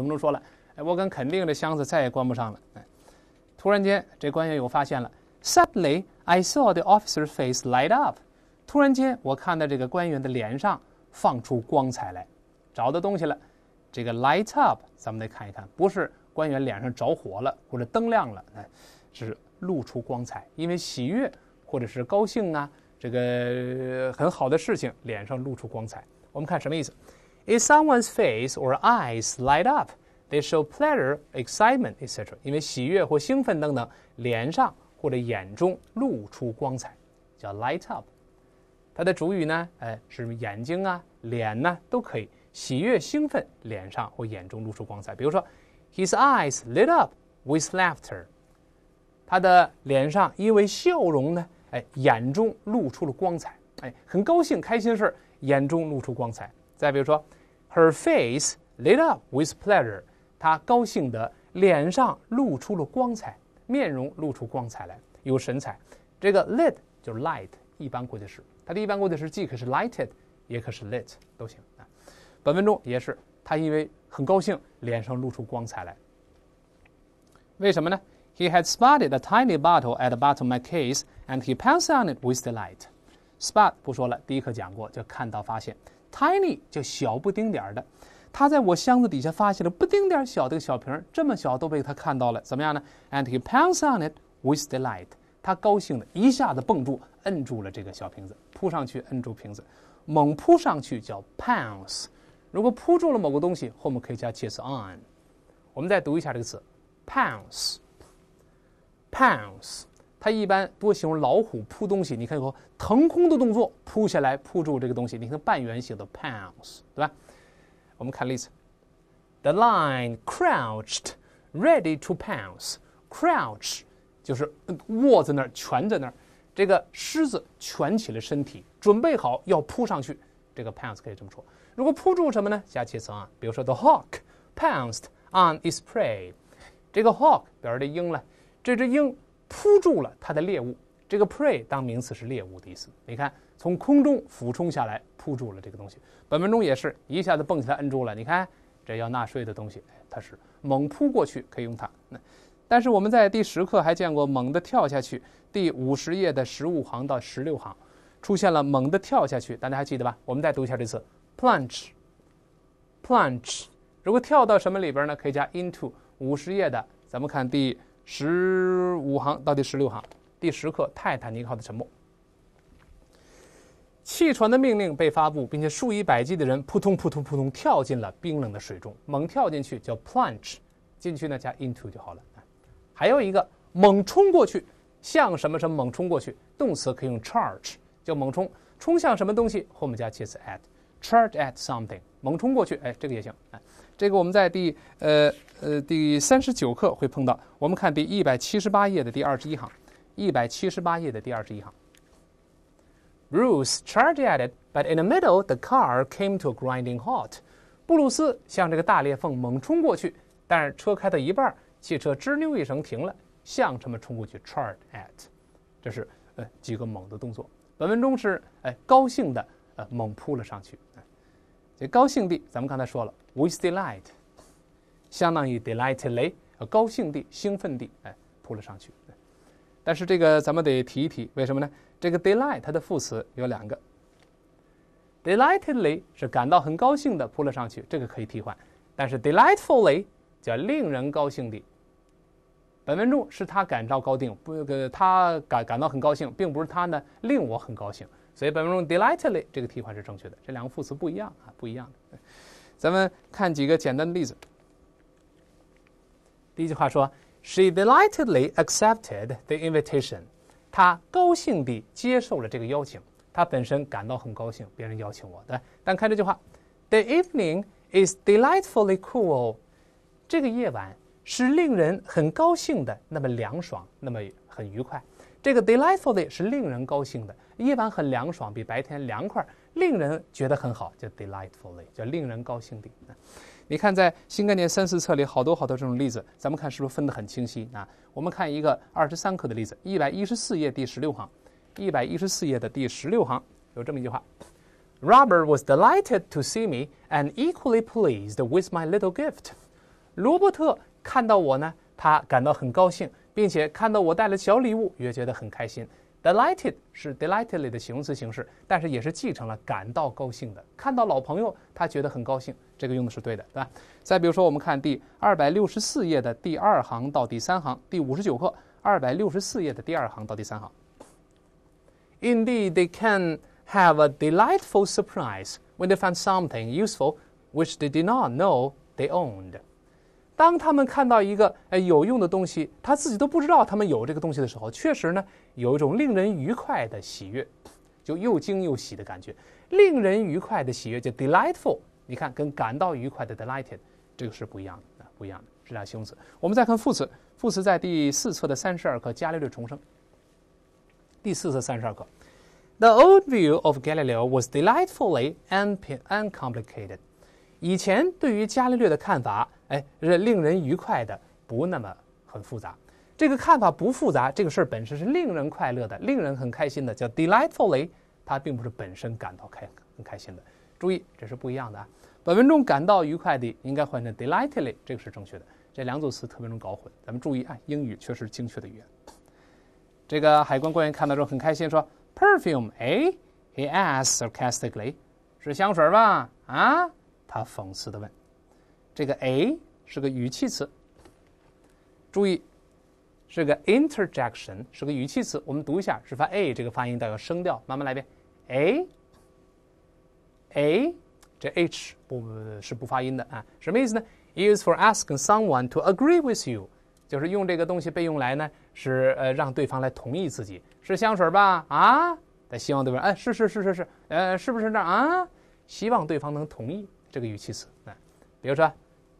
文中说了，哎，我敢肯定这箱子再也关不上了。哎，突然间，这官员又发现了。Suddenly, I saw the officer's face light up。突然间，我看到这个官员的脸上放出光彩来，找到东西了。这个 light up，咱们得看一看，不是官员脸上着火了，或者灯亮了，哎，是露出光彩，因为喜悦或者是高兴啊，这个很好的事情，脸上露出光彩。我们看什么意思？i s someone's face or eyes light up, they show pleasure, excitement, etc. 因为喜悦或兴奋等等，脸上或者眼中露出光彩，叫 light up。它的主语呢，哎，是眼睛啊、脸呢，都可以。喜悦、兴奋，脸上或眼中露出光彩。比如说，his eyes lit up with laughter。他的脸上因为笑容呢，哎，眼中露出了光彩，哎，很高兴、开心的事儿，眼中露出光彩。再比如说。Her face lit up with pleasure. 她高兴得脸上露出了光彩，面容露出光彩来，有神采。这个 lit 就是 light，一般过去式。它的一般过去式既可以是 lighted，也可是 lit，都行啊。本分钟也是，她因为很高兴，脸上露出光彩来。为什么呢？He had spotted a tiny bottle at the bottom of my case, and he passed on it with delight. Spot 不说了，第一课讲过，就看到发现。Tiny 叫小不丁点儿的，他在我箱子底下发现了不丁点儿小的个小瓶，这么小都被他看到了，怎么样呢？And he pounced on it with delight。他高兴的一下子蹦住，摁住了这个小瓶子，扑上去摁住瓶子，猛扑上去叫 pounce。如果扑住了某个东西，后面可以加介词 on。我们再读一下这个词，pounce，pounce。它一般多形容老虎扑东西，你看以后腾空的动作扑下来扑住这个东西。你看半圆形的 pounce，对吧？我们看例子：The lion crouched, ready to pounce. Crouched 就是卧在那儿，蜷在那儿。这个狮子蜷起了身体，准备好要扑上去。这个 pounce 可以这么说。如果扑住什么呢？加切层啊，比如说 The hawk pounced on its prey。这个 hawk 表示这鹰了，这只鹰。扑住了他的猎物，这个 prey 当名词是猎物的意思。你看，从空中俯冲下来，扑住了这个东西。本文中也是，一下子蹦起来摁住了。你看，这要纳税的东西，它是猛扑过去，可以用它。那，但是我们在第十课还见过猛地跳下去，第五十页的十五行到十六行出现了猛地跳下去，大家还记得吧？我们再读一下这次 plunge，plunge。如果跳到什么里边呢？可以加 into。五十页的，咱们看第。十五行到第十六行，第十课《泰坦尼克号》的沉没。汽船的命令被发布，并且数以百计的人扑通扑通扑通跳进了冰冷的水中。猛跳进去叫 plunge，进去呢加 into 就好了。还有一个猛冲过去，向什么什么猛冲过去，动词可以用 charge，叫猛冲，冲向什么东西后面加介词 at，charge at something。猛冲过去，哎，这个也行，哎，这个我们在第呃呃第三十九课会碰到。我们看第一百七十八页的第二十一行，一百七十八页的第二十一行。Bruce charged at it, but in the middle, the car came to a grinding halt. 布鲁斯向这个大裂缝猛冲过去，但是车开到一半，汽车吱扭一声停了。向他们冲过去，charged at，这是呃几个猛的动作。本文中是哎高兴的呃猛扑了上去。这高兴地，咱们刚才说了，with delight，相当于 delightedly，高兴地、兴奋地，哎，扑了上去。但是这个咱们得提一提，为什么呢？这个 delight 它的副词有两个，delightedly 是感到很高兴的扑了上去，这个可以替换。但是 delightfully 叫令人高兴的。本文中是他感到高定，不，他感感到很高兴，并不是他呢令我很高兴。所以，本文中 delightedly 这个替换是正确的。这两个副词不一样啊，不一样的。咱们看几个简单的例子。第一句话说：“She delightedly accepted the invitation。”她高兴地接受了这个邀请。她本身感到很高兴，别人邀请我，对吧？但看这句话：“The evening is delightfully cool。”这个夜晚是令人很高兴的，那么凉爽，那么很愉快。这个 “delightfully” 是令人高兴的。夜晚很凉爽，比白天凉快，令人觉得很好，叫 delightfully，叫令人高兴的。你看，在新概念三四册里，好多好多这种例子，咱们看是不是分得很清晰啊？我们看一个二十三课的例子，一百一十四页第十六行，一百一十四页的第十六行有这么一句话：Robert was delighted to see me and equally pleased with my little gift。罗伯特看到我呢，他感到很高兴，并且看到我带了小礼物，也觉得很开心。Delighted 是 delightedly 的形容词形式，但是也是继承了感到高兴的。看到老朋友，他觉得很高兴，这个用的是对的，对吧？再比如说，我们看第二百六十四页的第二行到第三行，第五十九课，二百六十四页的第二行到第三行。Indeed, they can have a delightful surprise when they find something useful which they did not know they owned. 当他们看到一个哎有用的东西，他自己都不知道他们有这个东西的时候，确实呢有一种令人愉快的喜悦，就又惊又喜的感觉。令人愉快的喜悦叫 delightful，你看跟感到愉快的 delighted 这个是不一样的啊，不一样的。是俩形容词，我们再看副词。副词在第四册的三十二课《伽利略重生》。第四册三十二课，The old view of Galileo was delightfully a n u n c o m p l i c a t e d 以前对于伽利略的看法。哎，是令人愉快的，不那么很复杂。这个看法不复杂，这个事儿本身是令人快乐的，令人很开心的，叫 delightfully。它并不是本身感到开很开心的，注意这是不一样的啊。本文中感到愉快的应该换成 delightfully，这个是正确的。这两组词特别容易搞混，咱们注意啊，英语确实精确的语言。这个海关官员看到之后很开心，说 perfume。哎，he asked sarcastically，是香水吧？啊，他讽刺的问。这个 a 是个语气词，注意是个 interjection，是个语气词。我们读一下，只发 a 这个发音带有声调，慢慢来一遍，a，a，这 h 不，是不发音的啊。什么意思呢？Use for asking someone to agree with you，就是用这个东西被用来呢，是呃让对方来同意自己。是香水吧？啊，他希望对方，哎，是是是是是，呃，是不是那啊？希望对方能同意这个语气词啊。比如说。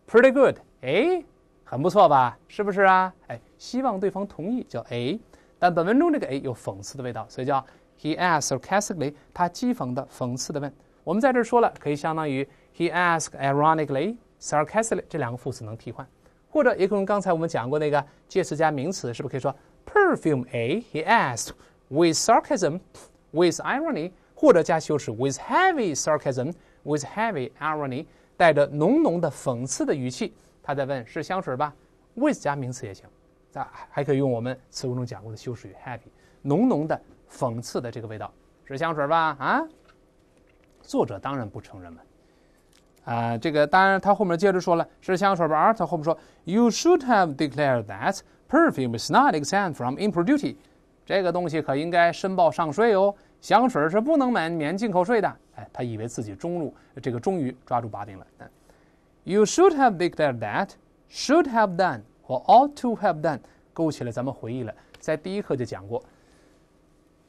Pretty good，哎，很不错吧？是不是啊？哎，希望对方同意，叫哎。但本文中这个哎有讽刺的味道，所以叫 He asked sarcastically，他讥讽的、讽刺的问。我们在这说了，可以相当于 He asked ironically，sarcastically 这两个副词能替换，或者也可能刚才我们讲过那个介词加名词，是不是可以说 Perfume，a h e asked with sarcasm，with irony，或者加修饰 with heavy sarcasm，with heavy irony。带着浓浓的讽刺的语气，他在问：“是香水吧？”with 加名词也行，啊，还可以用我们词汇中讲过的修饰语 “happy”，浓浓的讽刺的这个味道是香水吧？啊，作者当然不承认了，啊，这个当然他后面接着说了：“是香水吧？”他后面说：“You should have declared that perfume is not exempt from import duty。”这个东西可应该申报上税哦。香水是不能免免进口税的。哎，他以为自己终于这个终于抓住把柄了。You should have e i g a r e d that. Should have done 或 ought to have done 勾起了咱们回忆了，在第一课就讲过。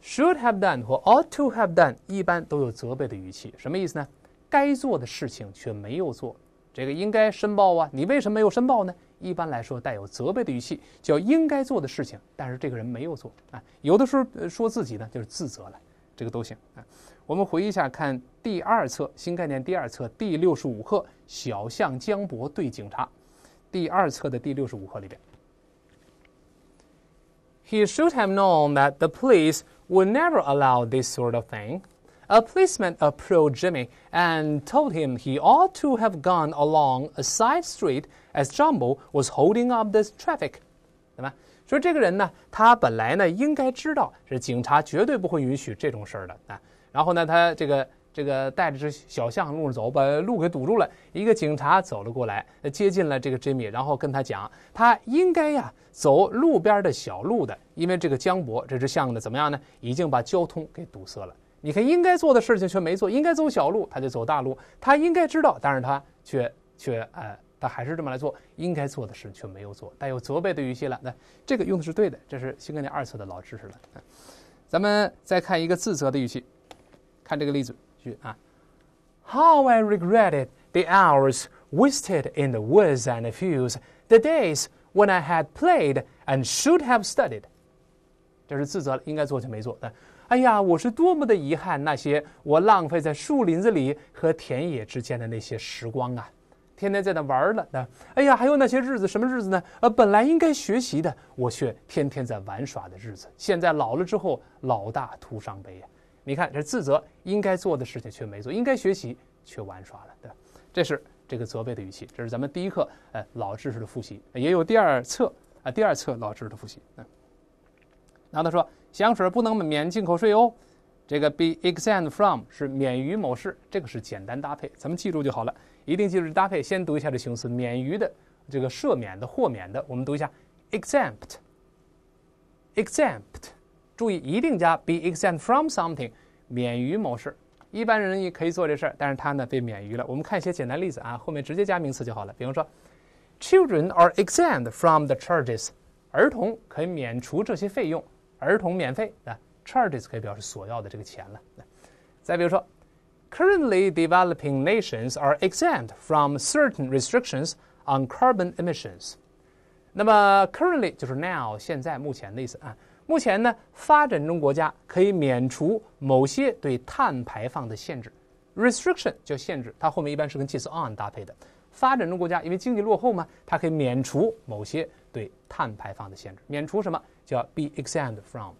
Should have done 或 ought to have done 一般都有责备的语气，什么意思呢？该做的事情却没有做。这个应该申报啊，你为什么没有申报呢？一般来说带有责备的语气，叫应该做的事情，但是这个人没有做啊。有的时候说自己呢，就是自责了。这个都行。哎，我们回忆一下，看第二册新概念第二册第六十五课《小象江伯对警察》，第二册的第六十五课里边。He should have known that the police would never allow this sort of thing. A policeman approached Jimmy and told him he ought to have gone along a side street as Jumbo was holding up the traffic，对吧？说这个人呢，他本来呢应该知道，是警察绝对不会允许这种事儿的啊。然后呢，他这个这个带着只小象路上走，把路给堵住了。一个警察走了过来，接近了这个 Jimmy，然后跟他讲，他应该呀走路边的小路的，因为这个江博这只象呢怎么样呢，已经把交通给堵塞了。你看应该做的事情却没做，应该走小路他就走大路，他应该知道，但是他却却呃。他还是这么来做，应该做的事却没有做，带有责备的语气了。那这个用的是对的，这是新概念二册的老知识了。咱们再看一个自责的语气，看这个例子句啊：How I regretted the hours wasted in the woods and fields, the days when I had played and should have studied。这是自责了，应该做就没做。哎呀，我是多么的遗憾那些我浪费在树林子里和田野之间的那些时光啊！天天在那玩了，那哎呀，还有那些日子什么日子呢？呃，本来应该学习的，我却天天在玩耍的日子。现在老了之后，老大徒伤悲呀！你看，这自责，应该做的事情却没做，应该学习却玩耍了，对吧？这是这个责备的语气。这是咱们第一课，呃，老知识的复习，也有第二册啊，第二册老知识的复习。嗯，然后他说，香水不能免进口税哦。这个 be exempt from 是免于某事，这个是简单搭配，咱们记住就好了。一定记住搭配，先读一下这形容词“免于”的这个赦免的、豁免的。我们读一下 “exempt”。exempt，注意一定加 “be exempt from something”，免于某事。一般人也可以做这事儿，但是他呢被免于了。我们看一些简单例子啊，后面直接加名词就好了。比方说，“children are exempt from the charges”，儿童可以免除这些费用，儿童免费啊。charges 可以表示索要的这个钱了。再比如说。Currently developing nations are exempt from certain restrictions on carbon emissions。那么，currently 就是 now 现在目前的意思啊。目前呢，发展中国家可以免除某些对碳排放的限制。Restriction 叫限制，它后面一般是跟介词 on 搭配的。发展中国家因为经济落后嘛，它可以免除某些对碳排放的限制。免除什么叫 be exempt from？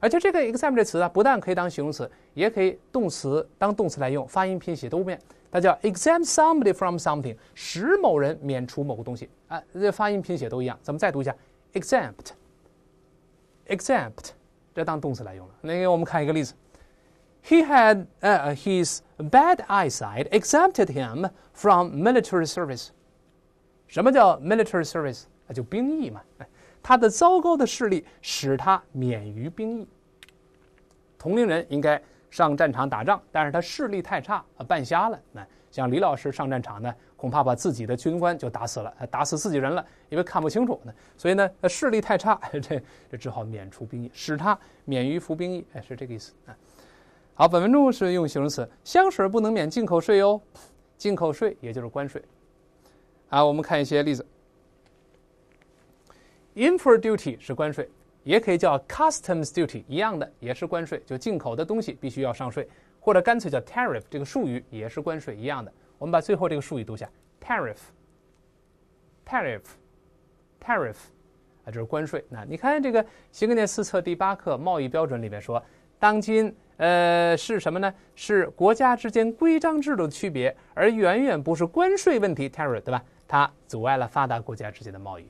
而且这个 exempt 这词啊，不但可以当形容词，也可以动词当动词来用，发音拼写都不变。它叫 exempt somebody from something，使某人免除某个东西啊，这发音拼写都一样。咱们再读一下，exempt，exempt，这当动词来用了。那个我们看一个例子，He had 呃 his bad eyesight exempted him from military service。什么叫 military service？就兵役嘛。他的糟糕的视力使他免于兵役。同龄人应该上战场打仗，但是他视力太差啊，半瞎了。那像李老师上战场呢，恐怕把自己的军官就打死了，打死自己人了，因为看不清楚呢。所以呢，视力太差，这这只好免除兵役，使他免于服兵役。哎，是这个意思啊。好，本文中是用形容词，香水不能免进口税哦，进口税也就是关税。啊，我们看一些例子。import duty 是关税，也可以叫 customs duty，一样的，也是关税。就进口的东西必须要上税，或者干脆叫 tariff 这个术语也是关税一样的。我们把最后这个术语读一下：tariff，tariff，tariff，啊，这是关税。那你看这个新概念四册第八课《贸易标准》里面说，当今呃是什么呢？是国家之间规章制度的区别，而远远不是关税问题。tariff 对吧？它阻碍了发达国家之间的贸易。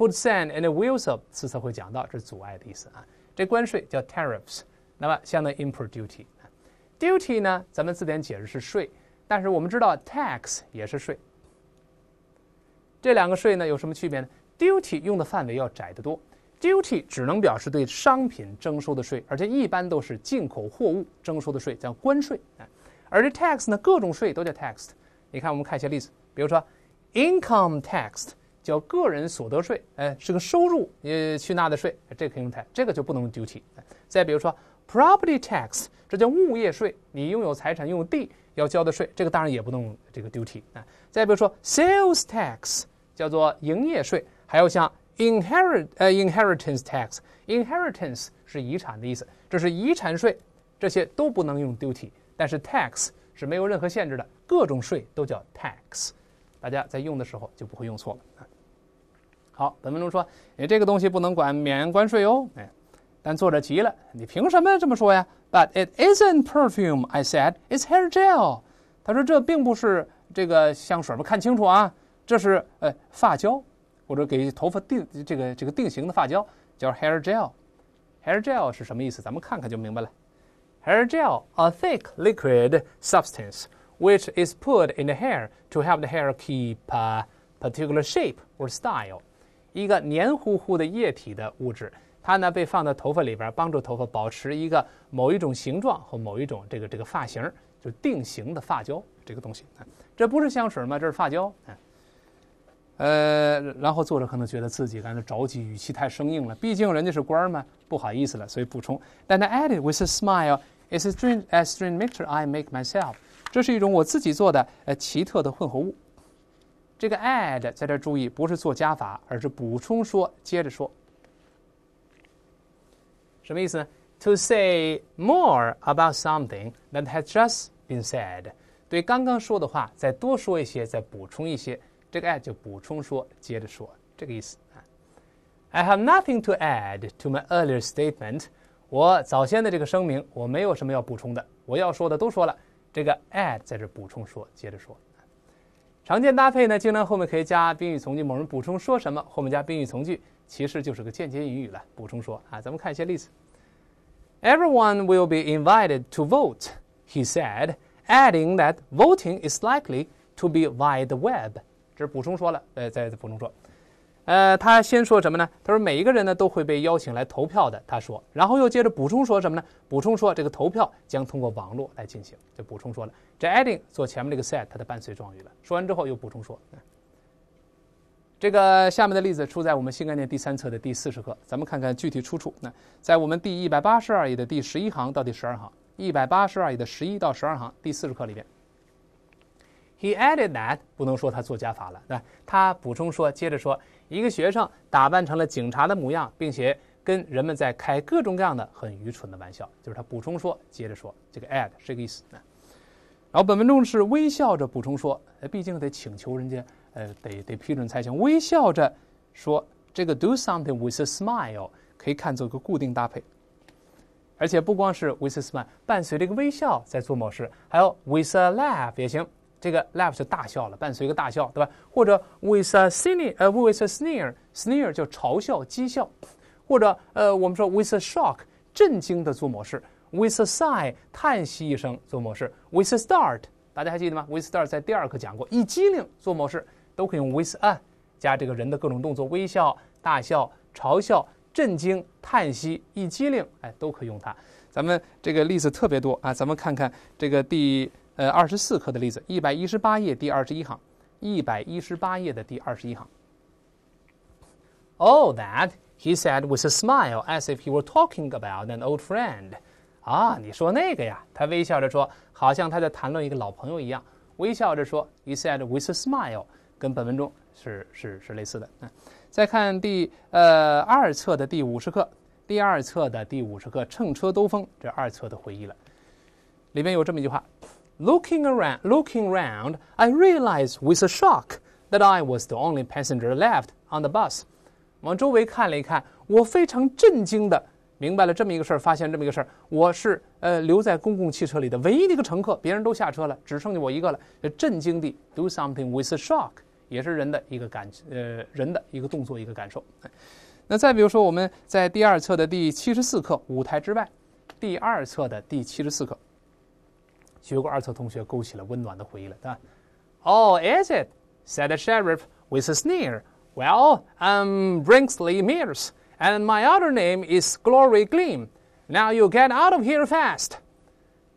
Put sand in the wheels of，次次会讲到，这是阻碍的意思啊。这关税叫 tariffs，那么相当于 import duty。duty 呢，咱们字典解释是税，但是我们知道 tax 也是税。这两个税呢有什么区别呢？duty 用的范围要窄得多，duty 只能表示对商品征收的税，而且一般都是进口货物征收的税，叫关税啊。而这 tax 呢，各种税都叫 tax。你看，我们看一些例子，比如说 income tax。叫个人所得税，哎，是个收入，呃，去纳的税，这可 tax，这个就不能用 duty。再比如说，property tax，这叫物业税，你拥有财产、用地要交的税，这个当然也不能用这个 duty。啊。再比如说，sales tax，叫做营业税，还有像 inherit，呃，inheritance tax，inheritance 是遗产的意思，这是遗产税，这些都不能用 duty，但是 tax 是没有任何限制的，各种税都叫 tax。大家在用的时候就不会用错了啊。好，本文中说，哎，这个东西不能管免关税哦，哎，但作者急了，你凭什么这么说呀？But it isn't perfume, I said. It's hair gel. 他说这并不是这个香水，们看清楚啊，这是呃发胶，或者给头发定这个这个定型的发胶，叫 hair gel。hair gel 是什么意思？咱们看看就明白了。hair gel, a thick liquid substance. which is put in the hair to help the hair keep a uh, particular shape or style。一个黏糊糊的液体的物质，它呢被放到头发里边，帮助头发保持一个某一种形状和某一种这个这个发型，就定型的发胶这个东西。这不是香水吗？这是发胶。呃，然后作者可能觉得自己感到着急，语气太生硬了，毕竟人家是官儿嘛，不好意思了，所以补充。Then I added with a smile, "It's a strange, a strange mixture I make myself." 这是一种我自己做的呃奇特的混合物。这个 add 在这注意不是做加法，而是补充说接着说。什么意思呢？To say more about something that has just been said，对刚刚说的话再多说一些，再补充一些。这个 add 就补充说接着说这个意思啊。I have nothing to add to my earlier statement。我早先的这个声明我没有什么要补充的，我要说的都说了。这个 add 在这补充说，接着说，常见搭配呢，经常后面可以加宾语从句，某人补充说什么，后面加宾语从句，其实就是个间接引语了。补充说啊，咱们看一些例子。Everyone will be invited to vote, he said, adding that voting is likely to be wide web. 这补充说了，呃，再补充说。呃，他先说什么呢？他说每一个人呢都会被邀请来投票的。他说，然后又接着补充说什么呢？补充说这个投票将通过网络来进行。就补充说了，这 adding 做前面这个 said 它的伴随状语了。说完之后又补充说，这个下面的例子出在我们新概念第三册的第四十课，咱们看看具体出处。那在我们第一百八十二页的第十一行到第十二行，一百八十二页的十一到十二行第四十课里边。He added that 不能说他做加法了，对他补充说，接着说。一个学生打扮成了警察的模样，并且跟人们在开各种各样的很愚蠢的玩笑。就是他补充说，接着说，这个 add 是这个意思。然后本文中是微笑着补充说，毕竟得请求人家，呃，得得批准才行。微笑着说，这个 do something with a smile 可以看作一个固定搭配，而且不光是 with a smile，伴随着一个微笑在做某事，还有 with a laugh 也行。这个 laugh 是大笑了，伴随一个大笑，对吧？或者 with a sneer，呃，with a sneer，sneer 叫嘲笑、讥笑，或者呃，我们说 with a shock，震惊的做某事，with a sigh，叹息一声做某事，with a start，大家还记得吗？with start 在第二课讲过，一机灵做某事，都可以用 with a 加这个人的各种动作：微笑、大笑、嘲笑、震惊、叹息、一机灵，哎，都可以用它。咱们这个例子特别多啊，咱们看看这个第。呃，二十四课的例子，一百一十八页第二十一行，一百一十八页的第二十一行。Oh, that he said with a smile, as if he were talking about an old friend。啊，你说那个呀？他微笑着说，好像他在谈论一个老朋友一样。微笑着说，he said with a smile，跟本文中是是是类似的。嗯，再看第呃二册的第五十课，第二册的第五十课，乘车兜风，这二册的回忆了，里面有这么一句话。Looking around, looking a round, I realized with a shock that I was the only passenger left on the bus. 往周围看了一看，我非常震惊的明白了这么一个事儿，发现这么一个事儿，我是呃留在公共汽车里的唯一的一个乘客，别人都下车了，只剩下我一个了。震惊的 do something with a shock 也是人的一个感呃人的一个动作一个感受。那再比如说我们在第二册的第七十四课《舞台之外》，第二册的第七十四课。学过二册同学勾起了温暖的回忆了，对吧？Oh, is it? said the sheriff with a sneer. Well, I'm Brinksley Mears, and my other name is Glory Gleam. Now you get out of here fast.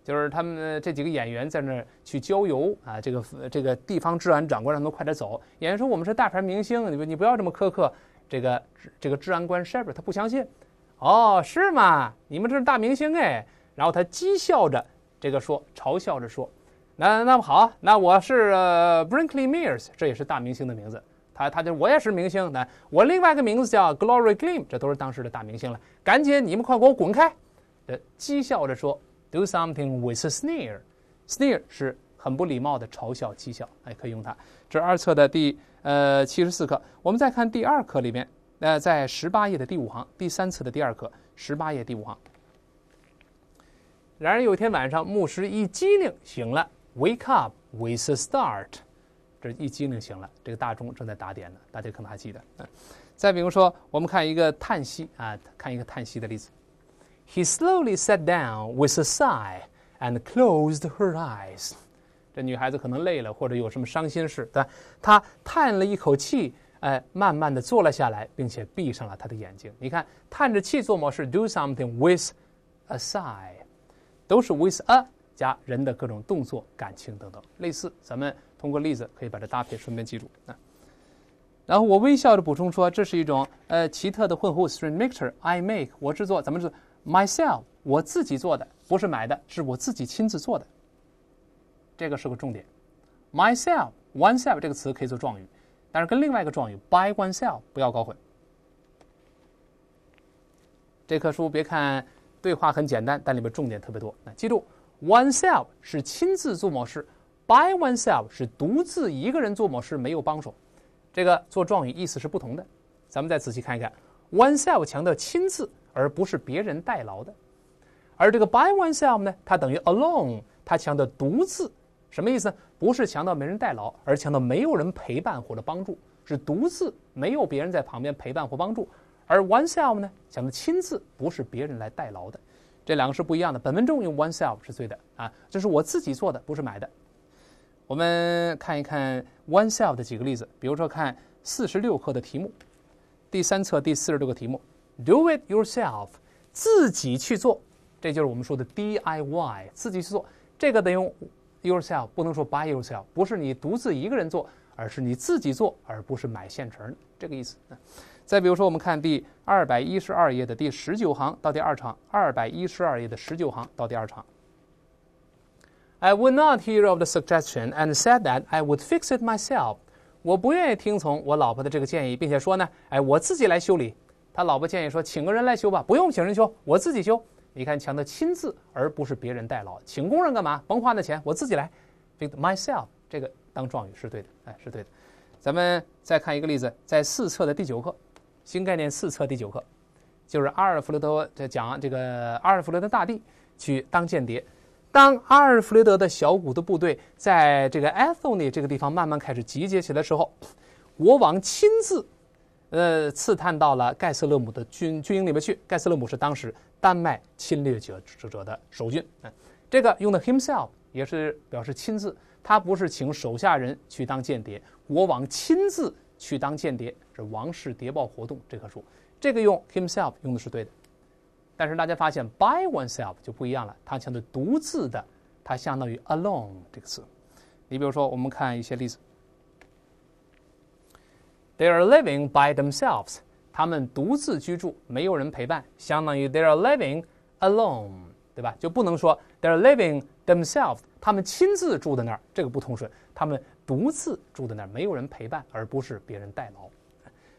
就是他们这几个演员在那儿去郊游啊，这个这个地方治安长官让他们快点走。演员说：“我们是大牌明星，你你不要这么苛刻。”这个这个治安官 Sheriff 他不相信。哦，是吗？你们这是大明星哎。然后他讥笑着。这个说，嘲笑着说，那那么好，那我是呃，Brinkley Mears，这也是大明星的名字。他他就我也是明星，那我另外一个名字叫 Glory Glim，这都是当时的大明星了。赶紧你们快给我滚开！呃，讥笑着说，Do something with a sneer，sneer 是很不礼貌的嘲笑讥笑，哎，可以用它。这二册的第呃七十四课，我们再看第二课里面，呃，在十八页的第五行，第三次的第二课，十八页第五行。然而有天晚上，牧师一激灵醒了，Wake up with a start，这一激灵醒了。这个大钟正在打点呢，大家可能还记得。再比如说，我们看一个叹息啊，看一个叹息的例子。He slowly sat down with a sigh and closed her eyes。这女孩子可能累了，或者有什么伤心事，对吧？她叹了一口气，哎，慢慢的坐了下来，并且闭上了她的眼睛。你看，叹着气做某事，do something with a sigh。都是 with a 加人的各种动作、感情等等，类似。咱们通过例子可以把这搭配顺便记住啊。然后我微笑着补充说，这是一种呃奇特的混合 string mixture。I make 我制作，咱们是 myself，我自己做的，不是买的，是我自己亲自做的。这个是个重点，myself oneself 这个词可以做状语，但是跟另外一个状语 by oneself 不要搞混。这棵树别看。对话很简单，但里面重点特别多。那记住，oneself 是亲自做某事，by oneself 是独自一个人做某事，没有帮手。这个做状语意思是不同的。咱们再仔细看一看，oneself 强调亲自，而不是别人代劳的；而这个 by oneself 呢，它等于 alone，它强调独自。什么意思？不是强调没人代劳，而强调没有人陪伴或者帮助，是独自没有别人在旁边陪伴或帮助。而 oneself 呢，讲的亲自，不是别人来代劳的，这两个是不一样的。本文中用 oneself 是对的啊，这是我自己做的，不是买的。我们看一看 oneself 的几个例子，比如说看四十六课的题目，第三册第四十六个题目，do it yourself，自己去做，这就是我们说的 DIY，自己去做。这个得用 yourself，不能说 by yourself，不是你独自一个人做。而是你自己做，而不是买现成的，这个意思。再比如说，我们看第二百一十二页的第十九行到第二行，二百一十二页的十九行到第二行。I would not hear of the suggestion and said that I would fix it myself。我不愿意听从我老婆的这个建议，并且说呢，哎，我自己来修理。他老婆建议说，请个人来修吧，不用请人修，我自己修。你看，强的亲自，而不是别人代劳，请工人干嘛？甭花那钱，我自己来。fix myself，这个。当状语是对的，哎，是对的。咱们再看一个例子，在四册的第九课，《新概念四册》第九课，就是阿尔弗雷德在讲这个阿尔弗雷德大帝去当间谍。当阿尔弗雷德的小股的部队在这个埃弗尼这个地方慢慢开始集结起来的时候，国王亲自，呃，刺探到了盖斯勒姆的军军营里面去。盖斯勒姆是当时丹麦侵略者者的守军。嗯，这个用的 himself 也是表示亲自。他不是请手下人去当间谍，国王亲自去当间谍，是王室谍报活动这棵树。这个用 himself 用的是对的，但是大家发现 by oneself 就不一样了，它相对独自的，它相当于 alone 这个词。你比如说，我们看一些例子，they are living by themselves，他们独自居住，没有人陪伴，相当于 they are living alone，对吧？就不能说 they are living。themselves，他们亲自住在那儿，这个不通顺。他们独自住在那儿，没有人陪伴，而不是别人代劳。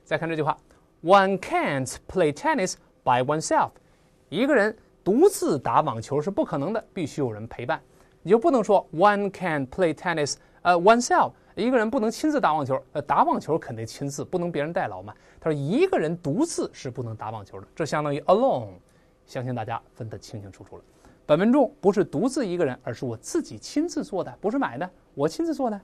再看这句话，One can't play tennis by oneself。一个人独自打网球是不可能的，必须有人陪伴。你就不能说 One can play tennis 呃 oneself。一个人不能亲自打网球，呃，打网球肯定亲自，不能别人代劳嘛。他说一个人独自是不能打网球的，这相当于 alone。相信大家分得清清楚楚了。本文中不是独自一个人，而是我自己亲自做的，不是买的，我亲自做的。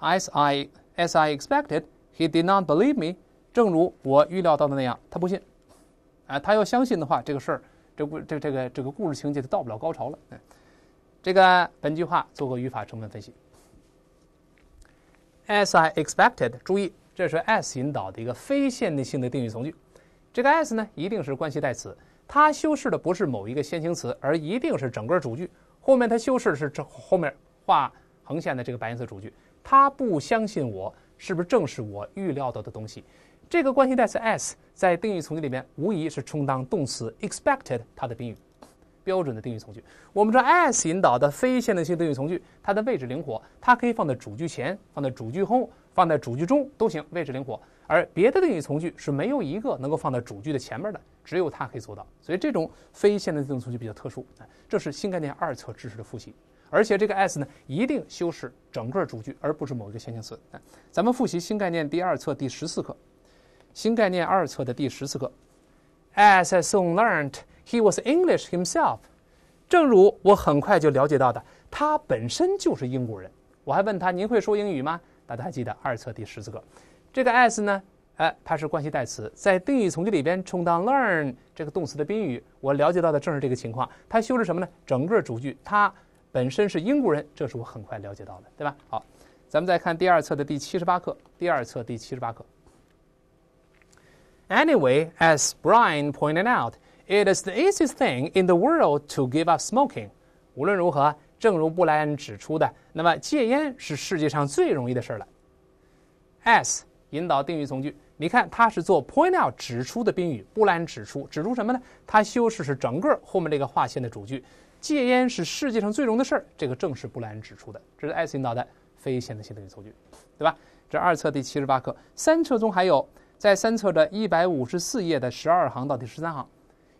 As I as I expected, he did not believe me。正如我预料到的那样，他不信。啊，他要相信的话，这个事儿，这不，这这个这个故事情节就到不了高潮了。这个本句话做个语法成分分析。As I expected，注意，这是 as 引导的一个非限定性的定语从句，这个 as 呢，一定是关系代词。它修饰的不是某一个先行词，而一定是整个主句。后面它修饰的是这后面画横线的这个白颜色主句。他不相信我是不是正是我预料到的东西？这个关系代词 as 在定语从句里面无疑是充当动词 expected 它的宾语，标准的定语从句。我们说 as 引导的非限定性定语从句，它的位置灵活，它可以放在主句前，放在主句后，放在主句中都行，位置灵活。而别的定语从句是没有一个能够放在主句的前面的，只有它可以做到。所以这种非限定定语从句比较特殊，这是新概念二册知识的复习。而且这个 as 呢，一定修饰整个主句，而不是某一个先行词。咱们复习新概念第二册第十四课，新概念二册的第十四课。As I soon learned, he was English himself. 正如我很快就了解到的，他本身就是英国人。我还问他：“您会说英语吗？”大家还记得二册第十四课？这个 as 呢？哎，它是关系代词，在定语从句里边充当 learn 这个动词的宾语。我了解到的正是这个情况。它修饰什么呢？整个主句。它本身是英国人，这是我很快了解到的，对吧？好，咱们再看第二册的第七十八课。第二册第七十八课。Anyway, as Brian pointed out, it is the easiest thing in the world to give up smoking. 无论如何，正如布莱恩指出的，那么戒烟是世界上最容易的事了。As 引导定语从句，你看它是做 point out 指出的宾语，布莱恩指出，指出什么呢？它修饰是整个后面这个划线的主句，戒烟是世界上最容的事儿，这个正是布莱恩指出的。这是 as 引导的非限定性定语从句，对吧？这二册第七十八课，三册中还有，在三册的一百五十四页的十二行到第十三行，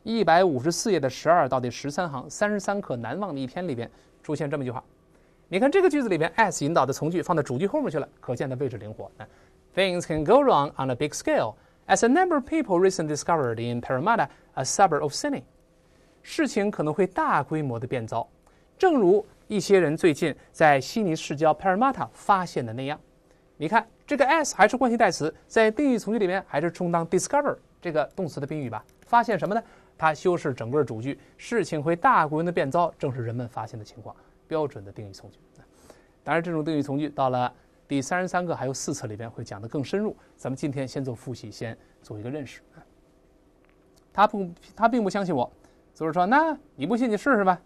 一百五十四页的十二到第十三行，三十三课难忘的一篇里边出现这么一句话。你看这个句子里边 as 引导的从句放到主句后面去了，可见它位置灵活，Things can go wrong on a big scale, as a number of people recently discovered in Parramatta, a suburb of Sydney. 事情可能会大规模的变糟，正如一些人最近在悉尼市郊 Parramatta 发现的那样。你看，这个 s 还是关系代词，在定语从句里面还是充当 discover 这个动词的宾语吧？发现什么呢？它修饰整个主句，事情会大规模的变糟，正是人们发现的情况。标准的定语从句。当然，这种定语从句到了。第三十三个还有四册里边会讲的更深入，咱们今天先做复习，先做一个认识。他不，他并不相信我，就是说，那你不信，你试试吧。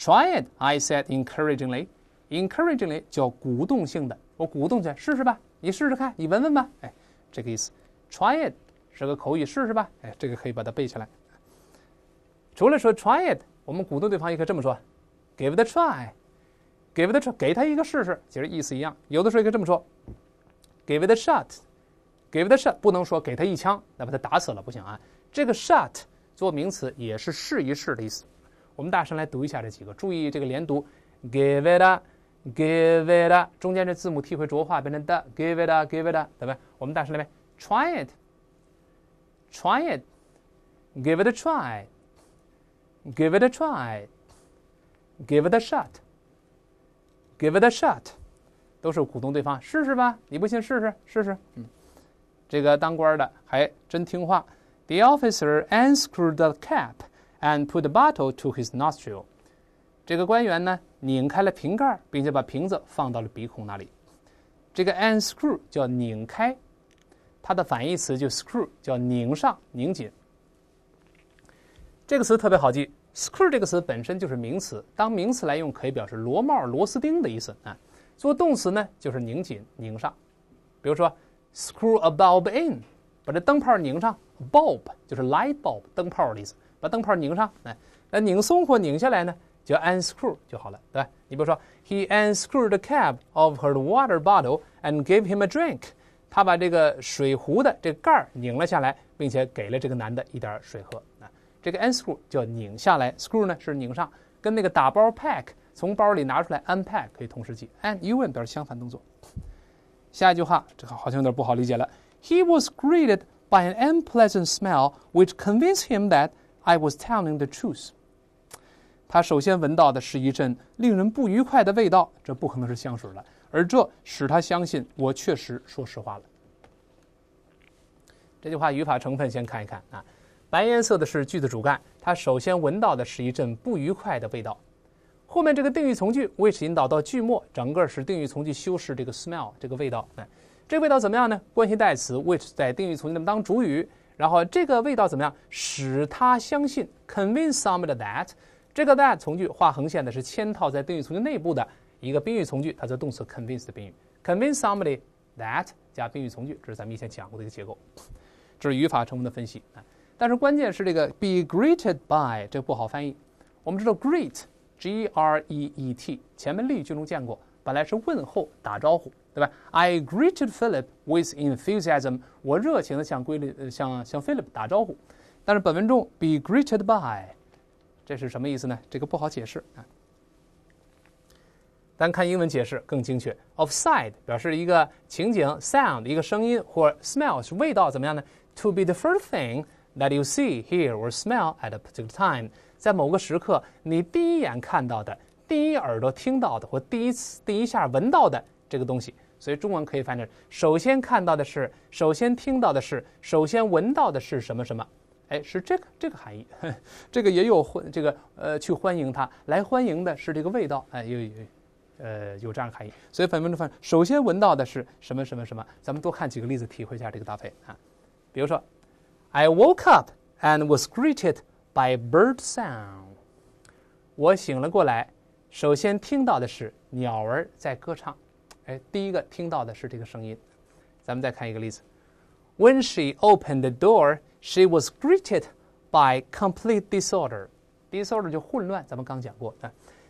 Try it, I said encouragingly. Encouragingly 叫鼓动性的，我鼓动来，试试吧，你试试看，你闻闻吧，哎，这个意思。Try it 是个口语，试试吧，哎，这个可以把它背下来。除了说 try it，我们鼓动对方也可以这么说，Give it a try。Give it a o 给他一个试试，其实意思一样。有的时候可以这么说：Give it a shot，Give it a，shot，不能说给他一枪，那把他打死了不行啊。这个 shot 做名词也是试一试的意思。我们大声来读一下这几个，注意这个连读：Give it a，Give it a，中间这字母替会浊化，变成 d Give it a，Give it a，怎么样？我们大声来背：Try it，Try it，Give it a try，Give it a try，Give it a shot。Give it a shot，都是鼓动对方试试吧。你不信，试试，试试。嗯，这个当官的还真听话。The officer unscrewed the cap and put the bottle to his nostril。这个官员呢，拧开了瓶盖，并且把瓶子放到了鼻孔那里。这个 unscrew 叫拧开，它的反义词就 screw 叫拧上、拧紧。这个词特别好记。Screw 这个词本身就是名词，当名词来用可以表示螺帽、螺丝钉的意思啊。做动词呢，就是拧紧、拧上。比如说，screw a bulb in，把这灯泡拧上。bulb 就是 light bulb，灯泡的意思。把灯泡拧上，来，那拧松或拧下来呢，叫 unscrew 就好了，对吧？你比如说，he unscrewed the cap of her water bottle and gave him a drink。他把这个水壶的这盖儿拧了下来，并且给了这个男的一点水喝。这个 unscrew 就要拧下来，screw 呢是拧上，跟那个打包 pack 从包里拿出来 unpack 可以同时记，un 表示相反动作。下一句话，这个好像有点不好理解了。He was greeted by an unpleasant smell, which convinced him that I was telling the truth. 他首先闻到的是一阵令人不愉快的味道，这不可能是香水了，而这使他相信我确实说实话了。这句话语法成分先看一看啊。蓝颜色的是句子主干，它首先闻到的是一阵不愉快的味道。后面这个定语从句，which 引导到句末，整个是定语从句修饰这个 smell 这个味道。哎，这个味道怎么样呢？关系代词 which 在定语从句当主语，然后这个味道怎么样？使他相信，convince somebody that 这个 that 从句画横线的是嵌套在定语从句内部的一个宾语从句，它做动词 convince 的宾语，convince somebody that 加宾语从句，这是咱们以前讲过的一个结构。这是语法成分的分析，哎。但是关键是这个 “be greeted by” 这不好翻译。我们知道 “greet”（g-r-e-e-t） 前面例句中见过，本来是问候、打招呼，对吧？I greeted Philip with enthusiasm，我热情的向规律向向 Philip 打招呼。但是本文中 “be greeted by” 这是什么意思呢？这个不好解释啊。单看英文解释更精确。Of s i d e 表示一个情景，sound 一个声音，或 smells 味道怎么样呢？To be the first thing。That you see, hear, or smell at a particular time，在某个时刻，你第一眼看到的、第一耳朵听到的或第一次、第一下闻到的这个东西，所以中文可以翻译成“首先看到的是，首先听到的是，首先闻到的是什么什么”。哎，是这个这个含义。这个也有欢，这个呃去欢迎他来欢迎的是这个味道，哎，有呃有这样的含义。所以，反问的翻首先闻到的是什么什么什么”。咱们多看几个例子，体会一下这个搭配啊。比如说。I woke up and was greeted by bird sound。我醒了过来，首先听到的是鸟儿在歌唱。哎，第一个听到的是这个声音。咱们再看一个例子：When she opened the door, she was greeted by complete disorder. Disorder 就混乱，咱们刚讲过。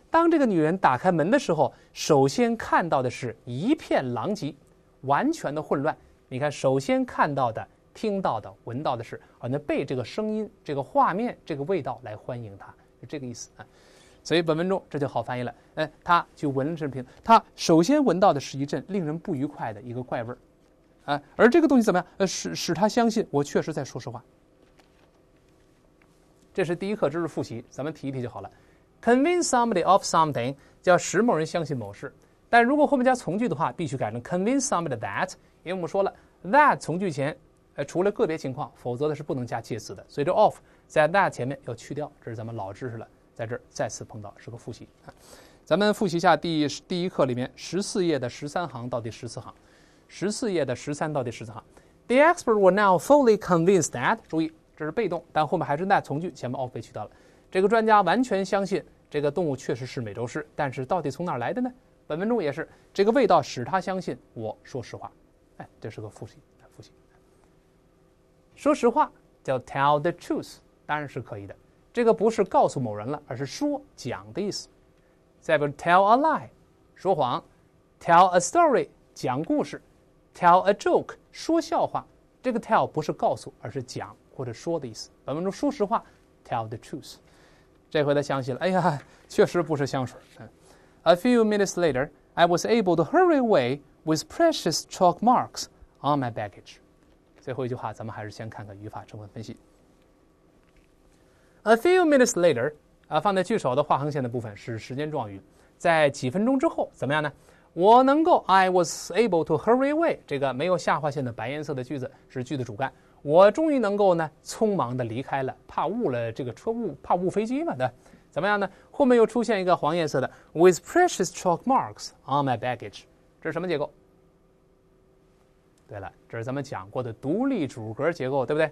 当这个女人打开门的时候，首先看到的是一片狼藉，完全的混乱。你看，首先看到的。听到的、闻到的是啊，那被这个声音、这个画面、这个味道来欢迎他，就这个意思啊。所以本文中这就好翻译了。哎，他就闻了这瓶，他首先闻到的是一阵令人不愉快的一个怪味儿啊。而这个东西怎么样？呃，使使他相信我确实在说实话。这是第一课知识复习，咱们提一提就好了。Convince somebody of something 叫使某人相信某事，但如果后面加从句的话，必须改成 convince somebody that，因为我们说了 that 从句前。除了个别情况，否则的是不能加介词的。所以这 off 在 that 前面要去掉，这是咱们老知识了，在这儿再次碰到是个复习啊。咱们复习一下第第一课里面十四页的十三行到第十四行，十四页的十三到第十四行。The expert were now fully convinced that，注意这是被动，但后面还是 that 从句，前面 off 被去掉了。这个专家完全相信这个动物确实是美洲狮，但是到底从哪来的呢？本文中也是这个味道使他相信。我说实话，哎，这是个复习。说实话叫 tell the truth，当然是可以的。这个不是告诉某人了，而是说讲的意思。再比如 tell a lie，说谎；tell a story，讲故事；tell a joke，说笑话。这个 tell 不是告诉，而是讲或者说的意思。本文中说实话，tell the truth。这回他相信了，哎呀，确实不是香水。A few minutes later, I was able to hurry away with precious chalk marks on my baggage. 最后一句话，咱们还是先看看语法成分分析。A few minutes later，啊，放在句首的划横线的部分是时间状语，在几分钟之后，怎么样呢？我能够，I was able to hurry away。这个没有下划线的白颜色的句子是句子主干，我终于能够呢，匆忙的离开了，怕误了这个车误，怕误飞机嘛，对。怎么样呢？后面又出现一个黄颜色的，with precious chalk marks on my baggage，这是什么结构？对了，这是咱们讲过的独立主格结构，对不对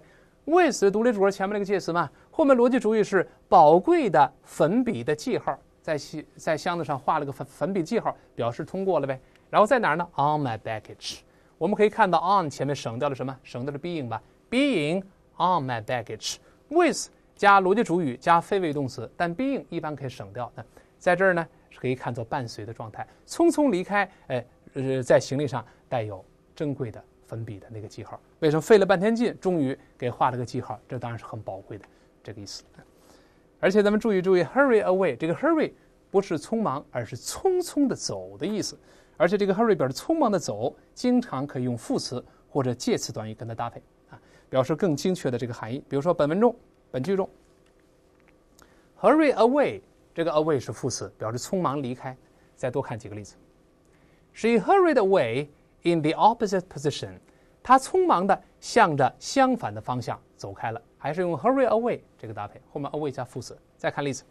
？With 独立主格前面那个介词嘛，后面逻辑主语是宝贵的粉笔的记号，在在箱子上画了个粉粉笔记号，表示通过了呗。然后在哪儿呢？On my baggage，我们可以看到 on 前面省掉了什么？省掉了 being 吧。Being on my baggage，with 加逻辑主语加非谓语动词，但 being 一般可以省掉。在这儿呢，是可以看作伴随的状态。匆匆离开，哎呃，在行李上带有。珍贵的粉笔的那个记号，为什么费了半天劲，终于给画了个记号？这当然是很宝贵的这个意思。而且咱们注意注意，hurry away，这个 hurry 不是匆忙，而是匆匆的走的意思。而且这个 hurry 表示匆忙的走，经常可以用副词或者介词短语跟它搭配啊，表示更精确的这个含义。比如说本文中本句中，hurry away，这个 away 是副词，表示匆忙离开。再多看几个例子，She hurried away。In the opposite position，他匆忙地向着相反的方向走开了，还是用 hurry away 这个搭配，后面 away 加副词。再看例子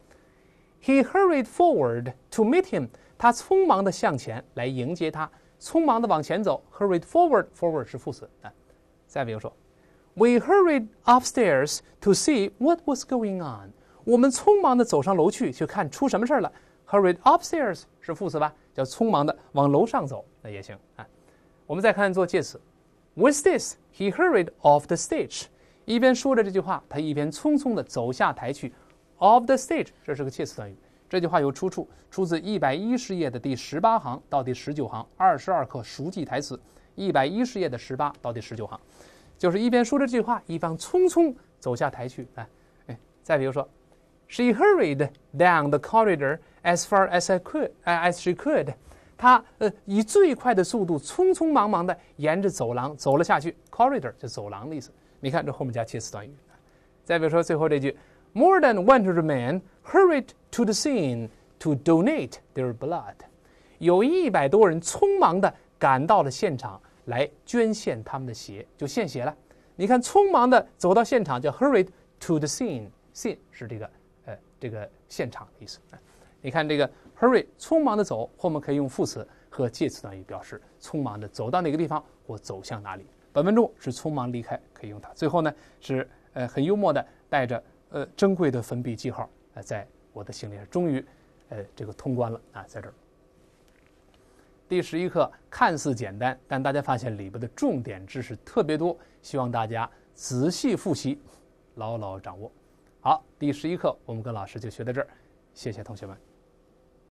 ，He hurried forward to meet him。他匆忙地向前来迎接他，匆忙地往前走，hurried forward，forward 是副词啊。再比如说，We hurried upstairs to see what was going on。我们匆忙地走上楼去，去看出什么事儿了，hurried upstairs 是副词吧，叫匆忙地往楼上走，那也行啊。我们再看做介词，What's this? He hurried off the stage。一边说着这句话，他一边匆匆地走下台去。Off the stage，这是个介词短语。这句话有出处，出自一百一十页的第十八行到第十九行。二十二课熟记台词，一百一十页的十八到第十九行，就是一边说这句话，一方匆匆走下台去。哎哎，再比如说，She hurried down the corridor as far as I could, as she could。他呃，以最快的速度，匆匆忙忙地沿着走廊走了下去。Corridor 就走廊的意思。你看这后面加介词短语。再比如说最后这句，More than one hundred men hurried to the scene to donate their blood。有一百多人匆忙地赶到了现场来捐献他们的血，就献血了。你看匆忙地走到现场叫 hurried to the scene。Scene 是这个呃这个现场的意思。你看这个。Hurry，匆忙的走，后面可以用副词和介词短语表示匆忙的走到哪个地方或走向哪里。本文中是匆忙离开，可以用它。最后呢是呃很幽默的带着呃珍贵的粉笔记号呃在我的行李上终于呃这个通关了啊在这儿。第十一课看似简单，但大家发现里边的重点知识特别多，希望大家仔细复习，牢牢掌握。好，第十一课我们跟老师就学到这儿，谢谢同学们。